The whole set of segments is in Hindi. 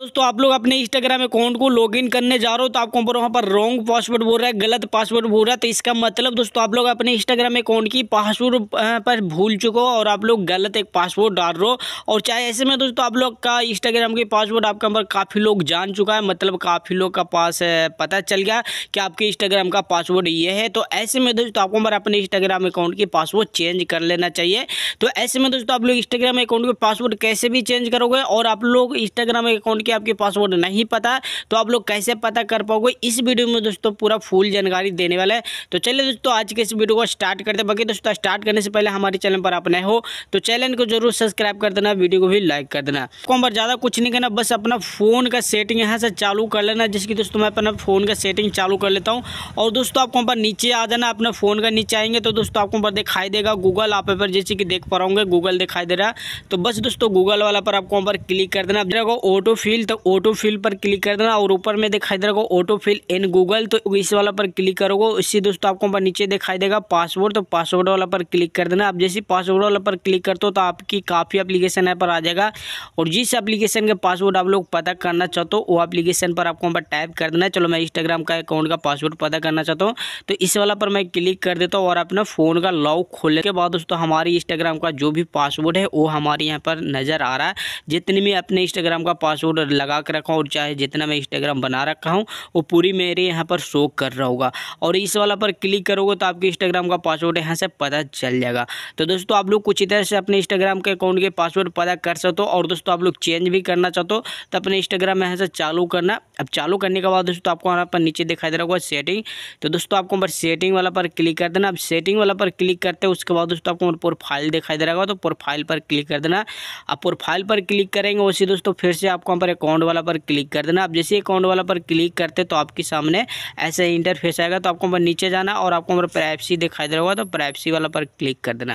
दोस्तों आप लोग अपने इंस्टाग्राम अकाउंट को लॉगिन करने जा रहे हो तो आपको पर वहाँ पर रॉन्ग पासवर्ड बोल रहा है गलत पासवर्ड बोल रहा है तो इसका मतलब दोस्तों आप लोग अपने इंस्टाग्राम अकाउंट की पासवर्ड पर भूल चुके हो और आप लोग गलत एक पासवर्ड डाल रहे हो और चाहे ऐसे में दोस्तों आप लोग का इंस्टाग्राम की पासवर्ड आपका पर काफ़ी लोग जान चुका है मतलब काफ़ी लोग का पास पता चल गया कि आपके इंस्टाग्राम का पासवर्ड ये है तो ऐसे में दोस्तों आपको पर अपने इंस्टाग्राम अकाउंट की पासवर्ड चेंज कर लेना चाहिए तो ऐसे में दोस्तों आप लोग इंस्टाग्राम अकाउंट के पासवर्ड कैसे भी चेंज करोगे और आप लोग इंस्टाग्राम अकाउंट कि आपके पासवर्ड नहीं पता तो आप लोग कैसे पता कर पाओगे इस वीडियो में दोस्तों पूरा फुल जानकारी देने वाला है तो चलिए दोस्तों आज के इस वीडियो को स्टार्ट करते हैं बाकी दोस्तों स्टार्ट करने से पहले हमारे चैनल पर आप नए हो तो चैनल को जरूर सब्सक्राइब कर देना वीडियो को भी लाइक कर देना आपको हम ज़्यादा कुछ नहीं करना बस अपना फ़ोन का सेटिंग यहाँ से चालू कर लेना जिसकी दोस्तों मैं अपना फ़ोन का सेटिंग चालू कर लेता हूँ और दोस्तों आपको हम नीचे आ जाना अपना फ़ोन का नीचे आएंगे तो दोस्तों आपको पर दिखाई देगा गूगल आप पर जैसे कि देख पा रहा हूँ गूगल दिखाई दे रहा तो बस दोस्तों गूगल वाला पर आपको पर क्लिक कर देना ऑटो फिल फिल तो ऑटो फिल पर क्लिक कर देना और ऊपर में दिखाई दे रहा ऑटो फिल इन गूगल तो इस वाला पर क्लिक करोगे इससे दोस्तों आपको ऊपर नीचे दिखाई देगा पासवर्ड तो पासवर्ड वाला पर क्लिक कर देना आप जैसे पासवर्ड वाला पर क्लिक करते हो तो आपकी काफ़ी अप्लीकेशन यहाँ पर आ जाएगा और जिस एप्लीकेशन के पासवर्ड आप लोग पता करना चाहते हो वो अप्लीकेशन पर आपको टाइप कर देना चलो मैं इंस्टाग्राम का अकाउंट का पासवर्ड पता करना चाहता हूँ तो इस वाला पर मैं क्लिक कर देता हूँ और अपना फ़ोन का लॉक खोलने के बाद दोस्तों हमारी इंस्टाग्राम का जो भी पासवर्ड है वो हमारे यहाँ पर नज़र आ रहा है जितने भी अपने इंस्टाग्राम का पासवर्ड लगा कर रखा और चाहे जितना मैं इंस्टाग्राम बना रखा हूँ वो पूरी मेरे यहाँ पर शो कर रहा होगा और इस वाला पर क्लिक करोगे तो आपके इंस्टाग्राम का पासवर्ड यहाँ से पता चल जाएगा तो दोस्तों आप लोग कुछ इधर से अपने इंस्टाग्राम के अकाउंट के पासवर्ड पता कर सकते हो और दोस्तों आप लोग चेंज भी करना चाहते हो तो अपने इंस्टाग्राम यहाँ से चालू करना अब चालू करने के बाद दोस्तों तो आपको वहाँ पर नीचे दिखाई दे रहा होगा सेटिंग तो दोस्तों आपको पर सेटिंग वाला पर क्लिक कर देना अब सेटिंग वाला पर क्लिक करते हैं उसके बाद दोस्तों आपको प्रोफाइल दिखाई दे रहा होगा तो प्रोफाइल पर क्लिक कर देना अब प्रोफाइल पर क्लिक करेंगे वैसे दोस्तों फिर से आपको वहाँ पर अकाउंट वाला पर क्लिक कर देना अब जैसे अकाउंट वाला पर क्लिक करते तो आपके सामने ऐसे इंटरफेस आएगा तो आपको वहाँ नीचे जाना और आपको वहाँ प्राइवेसी दिखाई दे रहा होगा तो प्राइवेसी वाला पर क्लिक कर देना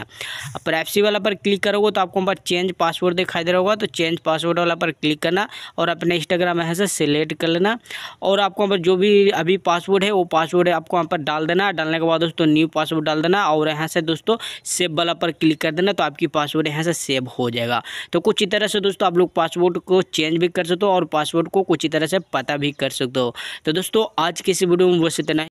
अब प्राइवेसी वाला पर क्लिक करोगे तो आपको वहाँ पर चेंज पासवर्ड दिखाई दे रहा होगा तो चेंज पासवर्ड वाला पर क्लिक करना और अपने इंस्टाग्राम यहाँ सेलेक्ट सिलेक्ट कर लेना और आपको वहाँ पर जो भी अभी पासवर्ड है वो पासवर्ड है आपको वहाँ पर डाल देना डालने के बाद दोस्तों न्यू पासवर्ड डाल देना और यहाँ से दोस्तों सेव वाला पर क्लिक कर देना तो आपकी पासवर्ड यहाँ से सेव हो जाएगा तो कुछ ही तरह से दोस्तों आप लोग पासवर्ड को चेंज भी कर सकते हो और पासवर्ड को कुछ ही तरह से पता भी कर सकते हो तो दोस्तों आज किसी वीडियो में बस इतना